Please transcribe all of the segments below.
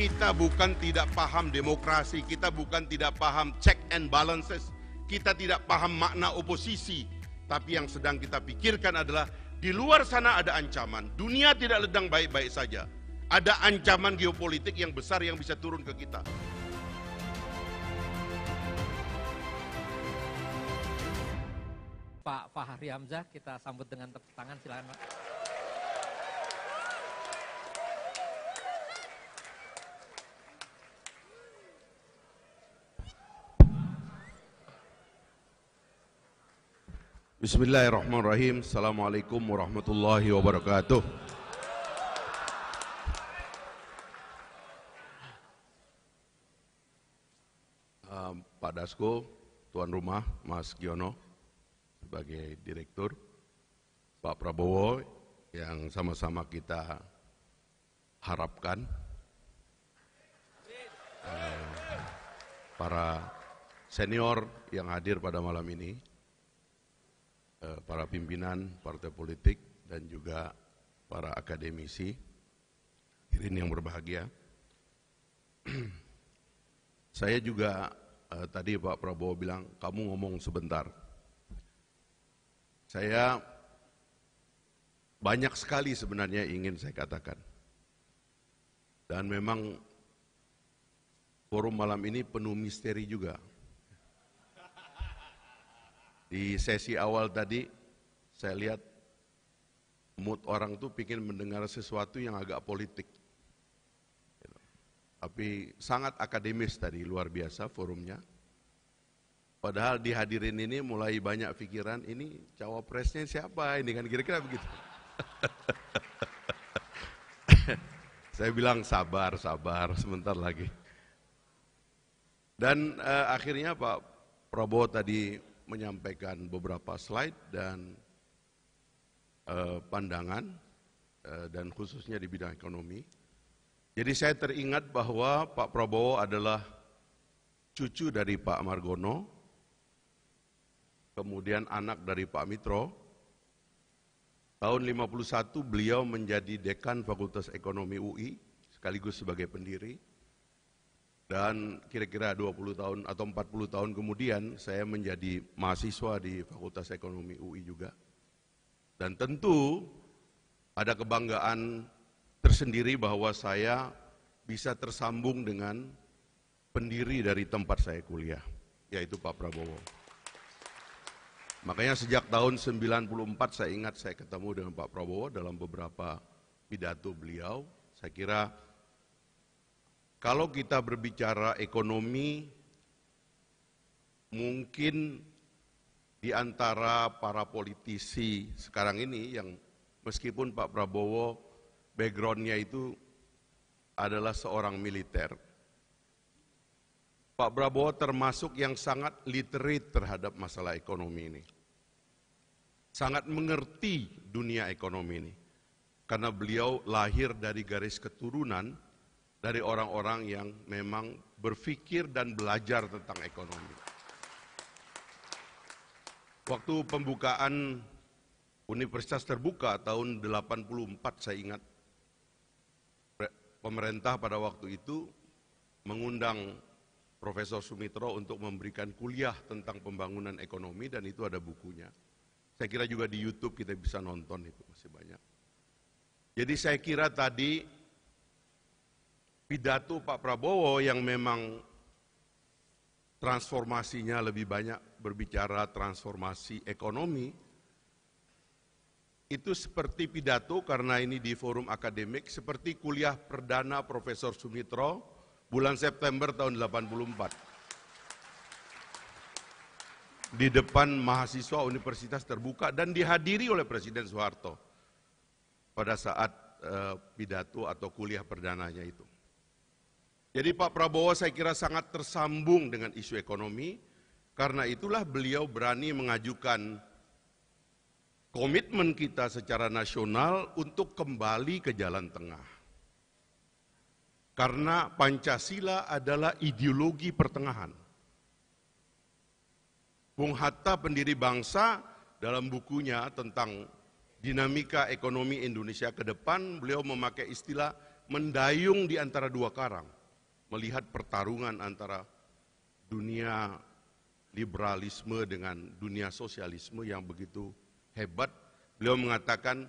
Kita bukan tidak paham demokrasi, kita bukan tidak paham check and balances, kita tidak paham makna oposisi. Tapi yang sedang kita pikirkan adalah di luar sana ada ancaman. Dunia tidak ledang baik-baik saja. Ada ancaman geopolitik yang besar yang bisa turun ke kita. Pak Fahri Hamzah kita sambut dengan tepuk tangan silakan Bismillahirrahmanirrahim. Assalamualaikum warahmatullahi wabarakatuh. um, Pak Dasko, tuan rumah Mas Giono sebagai direktur, Pak Prabowo yang sama-sama kita harapkan, um, para senior yang hadir pada malam ini, Eh, para pimpinan partai politik dan juga para akademisi. Hadirin yang berbahagia. Saya juga eh, tadi Pak Prabowo bilang, kamu ngomong sebentar. Saya banyak sekali sebenarnya ingin saya katakan. Dan memang forum malam ini penuh misteri juga. Di sesi awal tadi saya lihat mood orang tuh pingin mendengar sesuatu yang agak politik. Tapi sangat akademis tadi, luar biasa forumnya. Padahal dihadirin ini mulai banyak pikiran, ini cawapresnya siapa ini kan kira-kira begitu. saya bilang sabar, sabar, sebentar lagi. Dan eh, akhirnya Pak Prabowo tadi menyampaikan beberapa slide dan eh, pandangan eh, dan khususnya di bidang ekonomi. Jadi saya teringat bahwa Pak Prabowo adalah cucu dari Pak Margono, kemudian anak dari Pak Mitro. Tahun 51 beliau menjadi dekan Fakultas Ekonomi UI sekaligus sebagai pendiri. Dan kira-kira 20 tahun atau 40 tahun kemudian saya menjadi mahasiswa di Fakultas Ekonomi UI juga. Dan tentu ada kebanggaan tersendiri bahwa saya bisa tersambung dengan pendiri dari tempat saya kuliah, yaitu Pak Prabowo. Makanya sejak tahun 94 saya ingat saya ketemu dengan Pak Prabowo dalam beberapa pidato beliau. Saya kira kalau kita berbicara ekonomi, mungkin di antara para politisi sekarang ini yang meskipun Pak Prabowo backgroundnya itu adalah seorang militer. Pak Prabowo termasuk yang sangat literate terhadap masalah ekonomi ini. Sangat mengerti dunia ekonomi ini. Karena beliau lahir dari garis keturunan, dari orang-orang yang memang berpikir dan belajar tentang ekonomi. Waktu pembukaan Universitas Terbuka tahun 84 saya ingat pemerintah pada waktu itu mengundang Profesor Sumitro untuk memberikan kuliah tentang pembangunan ekonomi dan itu ada bukunya. Saya kira juga di YouTube kita bisa nonton itu masih banyak. Jadi saya kira tadi pidato Pak Prabowo yang memang transformasinya lebih banyak berbicara transformasi ekonomi, itu seperti pidato karena ini di forum akademik, seperti kuliah perdana Profesor Sumitro bulan September tahun 84. Di depan mahasiswa universitas terbuka dan dihadiri oleh Presiden Soeharto pada saat eh, pidato atau kuliah perdananya itu. Jadi Pak Prabowo saya kira sangat tersambung dengan isu ekonomi, karena itulah beliau berani mengajukan komitmen kita secara nasional untuk kembali ke jalan tengah. Karena Pancasila adalah ideologi pertengahan. Bung Hatta pendiri bangsa dalam bukunya tentang dinamika ekonomi Indonesia ke depan, beliau memakai istilah mendayung di antara dua karang melihat pertarungan antara dunia liberalisme dengan dunia sosialisme yang begitu hebat, beliau mengatakan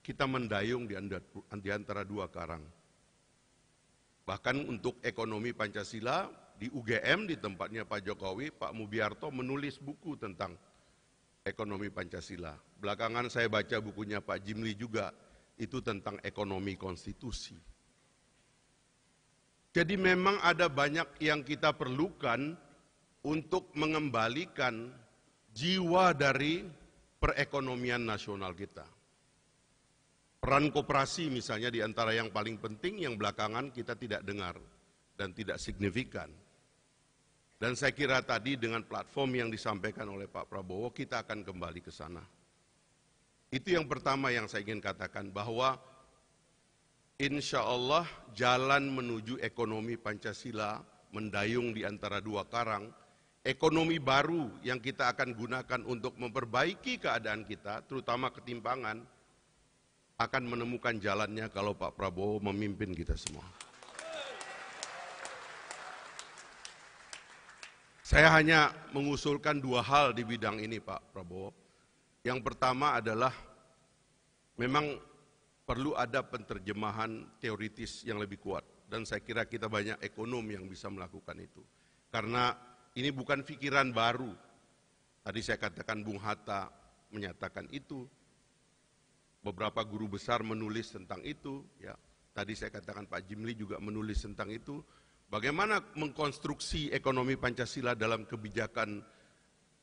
kita mendayung di antara dua karang. Bahkan untuk ekonomi Pancasila di UGM di tempatnya Pak Jokowi, Pak Mubiarto menulis buku tentang ekonomi Pancasila. Belakangan saya baca bukunya Pak Jimli juga itu tentang ekonomi konstitusi. Jadi memang ada banyak yang kita perlukan untuk mengembalikan jiwa dari perekonomian nasional kita. Peran koperasi misalnya di antara yang paling penting yang belakangan kita tidak dengar dan tidak signifikan. Dan saya kira tadi dengan platform yang disampaikan oleh Pak Prabowo kita akan kembali ke sana. Itu yang pertama yang saya ingin katakan bahwa insya Allah jalan menuju ekonomi Pancasila mendayung di antara dua karang, ekonomi baru yang kita akan gunakan untuk memperbaiki keadaan kita, terutama ketimpangan, akan menemukan jalannya kalau Pak Prabowo memimpin kita semua. Saya hanya mengusulkan dua hal di bidang ini Pak Prabowo. Yang pertama adalah memang perlu ada penterjemahan teoritis yang lebih kuat. Dan saya kira kita banyak ekonom yang bisa melakukan itu. Karena ini bukan pikiran baru. Tadi saya katakan Bung Hatta menyatakan itu. Beberapa guru besar menulis tentang itu. Ya. Tadi saya katakan Pak Jimli juga menulis tentang itu. Bagaimana mengkonstruksi ekonomi Pancasila dalam kebijakan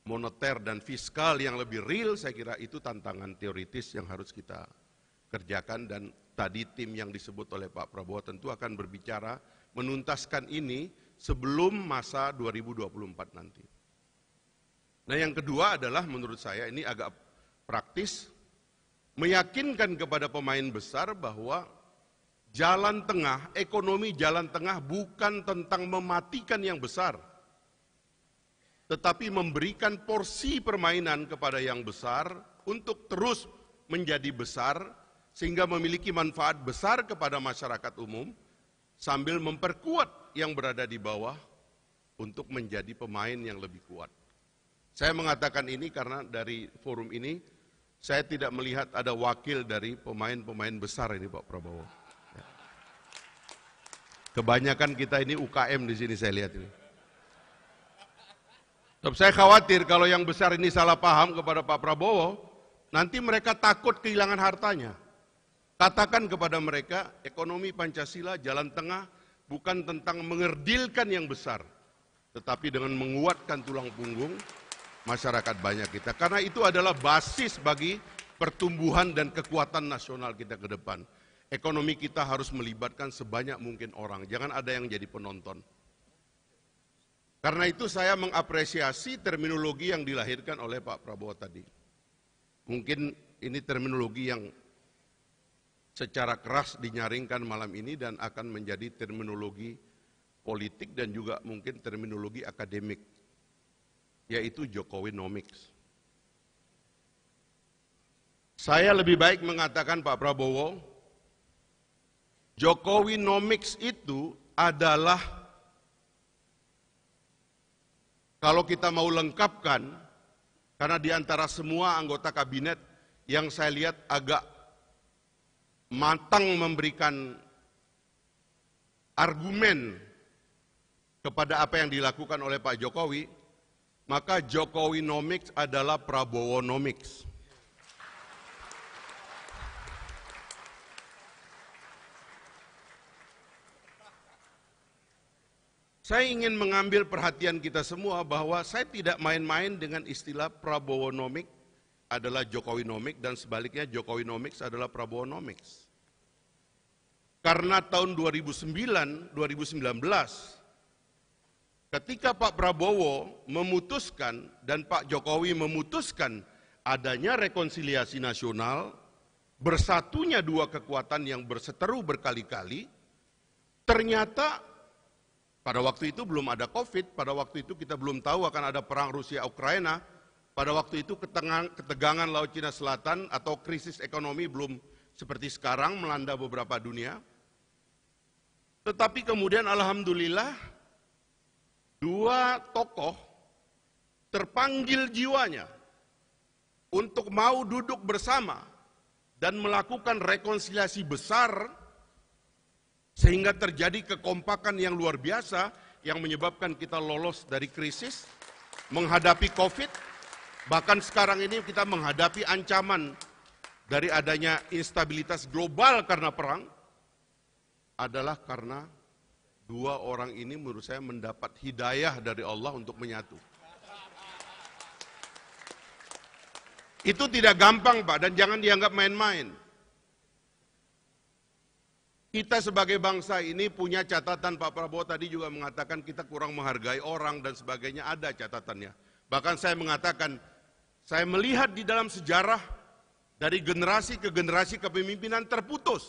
moneter dan fiskal yang lebih real, saya kira itu tantangan teoritis yang harus kita kerjakan dan tadi tim yang disebut oleh Pak Prabowo tentu akan berbicara menuntaskan ini sebelum masa 2024 nanti. Nah yang kedua adalah menurut saya ini agak praktis, meyakinkan kepada pemain besar bahwa jalan tengah, ekonomi jalan tengah bukan tentang mematikan yang besar, tetapi memberikan porsi permainan kepada yang besar untuk terus menjadi besar sehingga memiliki manfaat besar kepada masyarakat umum sambil memperkuat yang berada di bawah untuk menjadi pemain yang lebih kuat. Saya mengatakan ini karena dari forum ini saya tidak melihat ada wakil dari pemain-pemain besar ini Pak Prabowo. Ya. Kebanyakan kita ini UKM di sini saya lihat ini. Tapi saya khawatir kalau yang besar ini salah paham kepada Pak Prabowo, nanti mereka takut kehilangan hartanya. Katakan kepada mereka, ekonomi Pancasila jalan tengah bukan tentang mengerdilkan yang besar, tetapi dengan menguatkan tulang punggung masyarakat banyak kita. Karena itu adalah basis bagi pertumbuhan dan kekuatan nasional kita ke depan. Ekonomi kita harus melibatkan sebanyak mungkin orang, jangan ada yang jadi penonton. Karena itu saya mengapresiasi terminologi yang dilahirkan oleh Pak Prabowo tadi. Mungkin ini terminologi yang secara keras dinyaringkan malam ini dan akan menjadi terminologi politik dan juga mungkin terminologi akademik, yaitu Jokowi Nomics. Saya lebih baik mengatakan Pak Prabowo, Jokowi Nomics itu adalah kalau kita mau lengkapkan, karena di antara semua anggota kabinet yang saya lihat agak matang memberikan argumen kepada apa yang dilakukan oleh Pak Jokowi, maka Jokowi nomics adalah Prabowo nomics. Saya ingin mengambil perhatian kita semua bahwa saya tidak main-main dengan istilah Prabowo nomik adalah Jokowi Nomik dan sebaliknya Jokowi Nomik adalah Prabowo Nomik Karena tahun 2009, 2019 ketika Pak Prabowo memutuskan dan Pak Jokowi memutuskan adanya rekonsiliasi nasional, bersatunya dua kekuatan yang berseteru berkali-kali, ternyata pada waktu itu belum ada Covid, pada waktu itu kita belum tahu akan ada perang Rusia Ukraina, pada waktu itu ketegangan Laut Cina Selatan atau krisis ekonomi belum seperti sekarang melanda beberapa dunia. Tetapi kemudian alhamdulillah dua tokoh terpanggil jiwanya untuk mau duduk bersama dan melakukan rekonsiliasi besar sehingga terjadi kekompakan yang luar biasa yang menyebabkan kita lolos dari krisis menghadapi Covid Bahkan sekarang ini kita menghadapi ancaman dari adanya instabilitas global karena perang adalah karena dua orang ini menurut saya mendapat hidayah dari Allah untuk menyatu. Itu tidak gampang Pak dan jangan dianggap main-main. Kita sebagai bangsa ini punya catatan Pak Prabowo tadi juga mengatakan kita kurang menghargai orang dan sebagainya ada catatannya. Bahkan saya mengatakan saya melihat di dalam sejarah dari generasi ke generasi kepemimpinan terputus.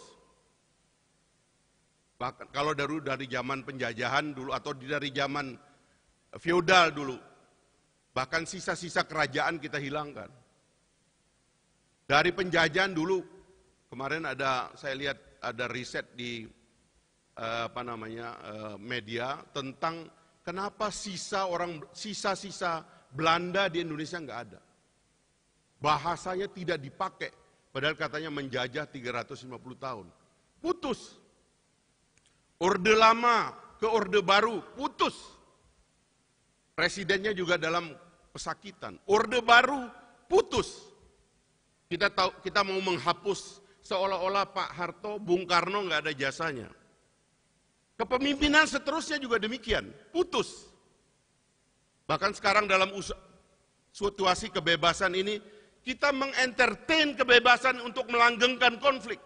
Bahkan kalau dari dari zaman penjajahan dulu atau dari zaman feodal dulu, bahkan sisa-sisa kerajaan kita hilangkan. Dari penjajahan dulu, kemarin ada saya lihat ada riset di eh, apa namanya eh, media tentang kenapa sisa orang sisa-sisa Belanda di Indonesia nggak ada. Bahasanya tidak dipakai. Padahal katanya menjajah 350 tahun. Putus. Orde lama ke orde baru, putus. Presidennya juga dalam pesakitan. Orde baru, putus. Kita tahu kita mau menghapus seolah-olah Pak Harto, Bung Karno nggak ada jasanya. Kepemimpinan seterusnya juga demikian, putus. Bahkan sekarang dalam situasi kebebasan ini kita mengentertain kebebasan untuk melanggengkan konflik.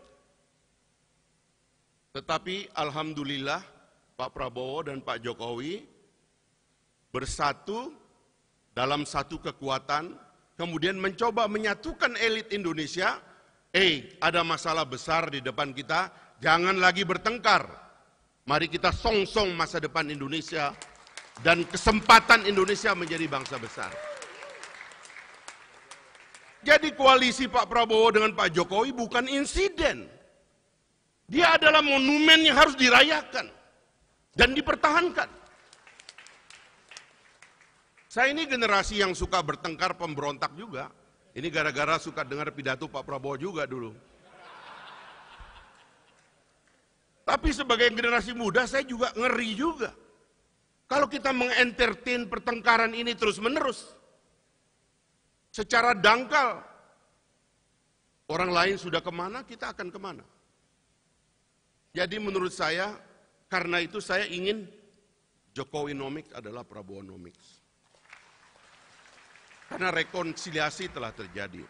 Tetapi alhamdulillah Pak Prabowo dan Pak Jokowi bersatu dalam satu kekuatan, kemudian mencoba menyatukan elit Indonesia. Eh, ada masalah besar di depan kita, jangan lagi bertengkar. Mari kita song-song masa depan Indonesia dan kesempatan Indonesia menjadi bangsa besar. Jadi koalisi Pak Prabowo dengan Pak Jokowi bukan insiden. Dia adalah monumen yang harus dirayakan dan dipertahankan. Saya ini generasi yang suka bertengkar pemberontak juga. Ini gara-gara suka dengar pidato Pak Prabowo juga dulu. Tapi sebagai generasi muda saya juga ngeri juga. Kalau kita mengentertain pertengkaran ini terus-menerus, secara dangkal. Orang lain sudah kemana, kita akan kemana. Jadi menurut saya, karena itu saya ingin Jokowi Nomik adalah Prabowo Nomik Karena rekonsiliasi telah terjadi.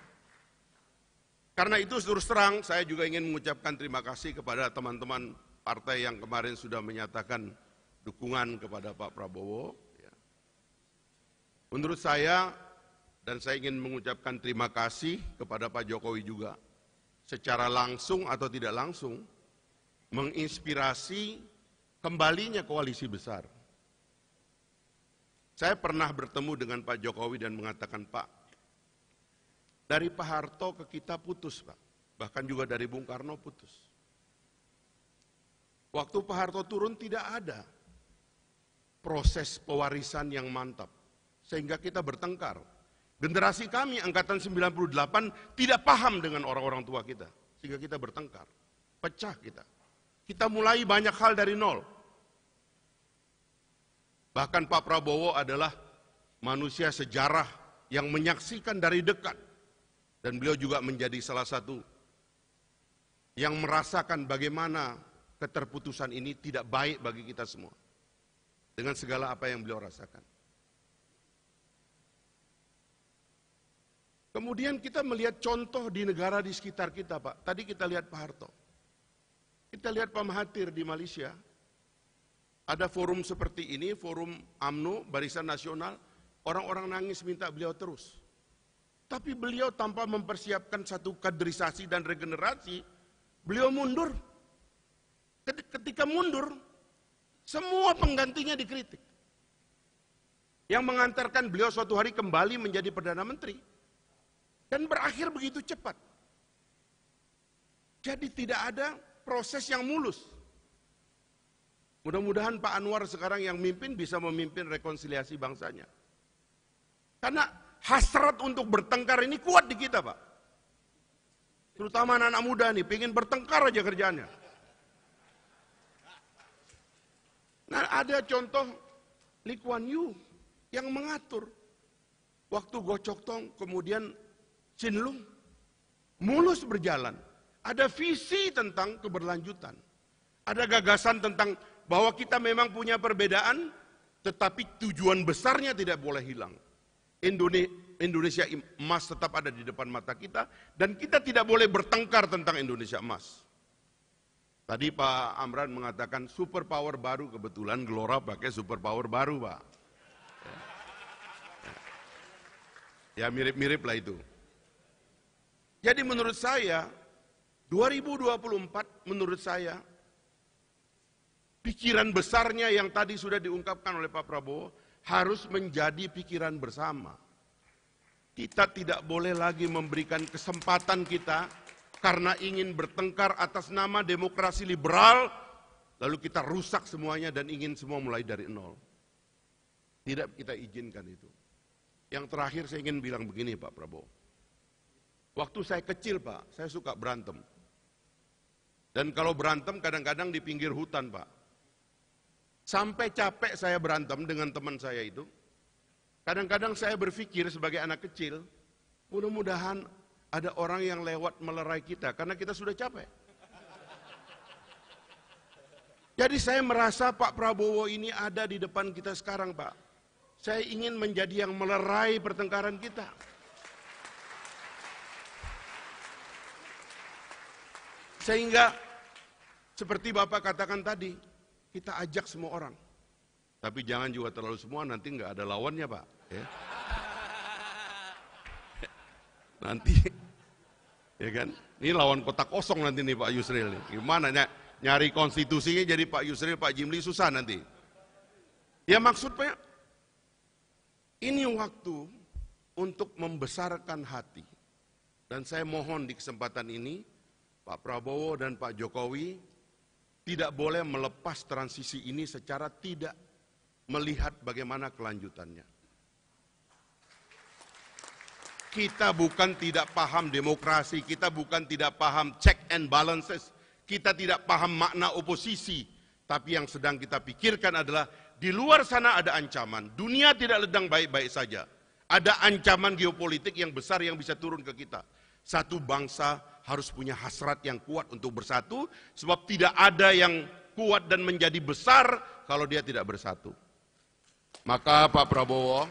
Karena itu terus terang saya juga ingin mengucapkan terima kasih kepada teman-teman partai yang kemarin sudah menyatakan dukungan kepada Pak Prabowo. Ya. Menurut saya dan saya ingin mengucapkan terima kasih kepada Pak Jokowi juga. Secara langsung atau tidak langsung, menginspirasi kembalinya koalisi besar. Saya pernah bertemu dengan Pak Jokowi dan mengatakan, Pak, dari Pak Harto ke kita putus, Pak. Bahkan juga dari Bung Karno putus. Waktu Pak Harto turun tidak ada proses pewarisan yang mantap. Sehingga kita bertengkar. Generasi kami, angkatan 98, tidak paham dengan orang-orang tua kita. Sehingga kita bertengkar. Pecah kita. Kita mulai banyak hal dari nol. Bahkan Pak Prabowo adalah manusia sejarah yang menyaksikan dari dekat. Dan beliau juga menjadi salah satu yang merasakan bagaimana keterputusan ini tidak baik bagi kita semua. Dengan segala apa yang beliau rasakan. Kemudian kita melihat contoh di negara di sekitar kita, Pak. Tadi kita lihat Pak Harto. Kita lihat Pak Mahathir di Malaysia. Ada forum seperti ini, forum AMNO, Barisan Nasional. Orang-orang nangis minta beliau terus. Tapi beliau tanpa mempersiapkan satu kaderisasi dan regenerasi, beliau mundur. Ketika mundur, semua penggantinya dikritik. Yang mengantarkan beliau suatu hari kembali menjadi Perdana Menteri dan berakhir begitu cepat. Jadi tidak ada proses yang mulus. Mudah-mudahan Pak Anwar sekarang yang mimpin bisa memimpin rekonsiliasi bangsanya. Karena hasrat untuk bertengkar ini kuat di kita Pak. Terutama anak-anak muda nih, pengen bertengkar aja kerjaannya. Nah ada contoh Lee Kuan yang mengatur. Waktu gocok tong, kemudian Sinlung. Mulus berjalan. Ada visi tentang keberlanjutan. Ada gagasan tentang bahwa kita memang punya perbedaan, tetapi tujuan besarnya tidak boleh hilang. Indonesia emas tetap ada di depan mata kita, dan kita tidak boleh bertengkar tentang Indonesia emas. Tadi Pak Amran mengatakan superpower baru, kebetulan Gelora pakai superpower baru Pak. Ya mirip-mirip lah itu. Jadi menurut saya 2024 menurut saya pikiran besarnya yang tadi sudah diungkapkan oleh Pak Prabowo harus menjadi pikiran bersama. Kita tidak boleh lagi memberikan kesempatan kita karena ingin bertengkar atas nama demokrasi liberal lalu kita rusak semuanya dan ingin semua mulai dari nol. Tidak kita izinkan itu. Yang terakhir saya ingin bilang begini Pak Prabowo. Waktu saya kecil pak, saya suka berantem. Dan kalau berantem kadang-kadang di pinggir hutan pak. Sampai capek saya berantem dengan teman saya itu. Kadang-kadang saya berpikir sebagai anak kecil, mudah-mudahan ada orang yang lewat melerai kita karena kita sudah capek. Jadi saya merasa Pak Prabowo ini ada di depan kita sekarang Pak. Saya ingin menjadi yang melerai pertengkaran kita. Sehingga seperti Bapak katakan tadi, kita ajak semua orang. Tapi jangan juga terlalu semua, nanti nggak ada lawannya Pak. Ya. Nanti, ya kan? Ini lawan kota kosong nanti nih Pak Yusril. Nih. Gimana ny nyari konstitusinya jadi Pak Yusril, Pak Jimli susah nanti. Ya maksudnya, ini waktu untuk membesarkan hati. Dan saya mohon di kesempatan ini, Pak Prabowo dan Pak Jokowi tidak boleh melepas transisi ini secara tidak melihat bagaimana kelanjutannya. Kita bukan tidak paham demokrasi, kita bukan tidak paham check and balances, kita tidak paham makna oposisi, tapi yang sedang kita pikirkan adalah di luar sana ada ancaman, dunia tidak ledang baik-baik saja. Ada ancaman geopolitik yang besar yang bisa turun ke kita. Satu bangsa harus punya hasrat yang kuat untuk bersatu, sebab tidak ada yang kuat dan menjadi besar kalau dia tidak bersatu. Maka Pak Prabowo,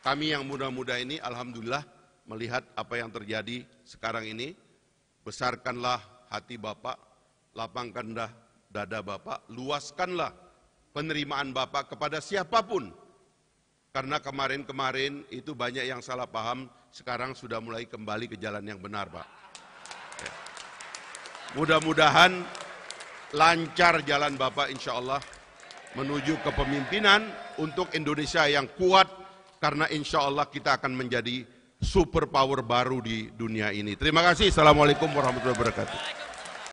kami yang muda-muda ini alhamdulillah melihat apa yang terjadi sekarang ini, besarkanlah hati Bapak, lapangkanlah dada Bapak, luaskanlah penerimaan Bapak kepada siapapun. Karena kemarin-kemarin itu banyak yang salah paham, sekarang sudah mulai kembali ke jalan yang benar, Pak. Mudah-mudahan lancar jalan Bapak insya Allah menuju kepemimpinan untuk Indonesia yang kuat karena insya Allah kita akan menjadi superpower baru di dunia ini. Terima kasih. Assalamualaikum warahmatullahi wabarakatuh.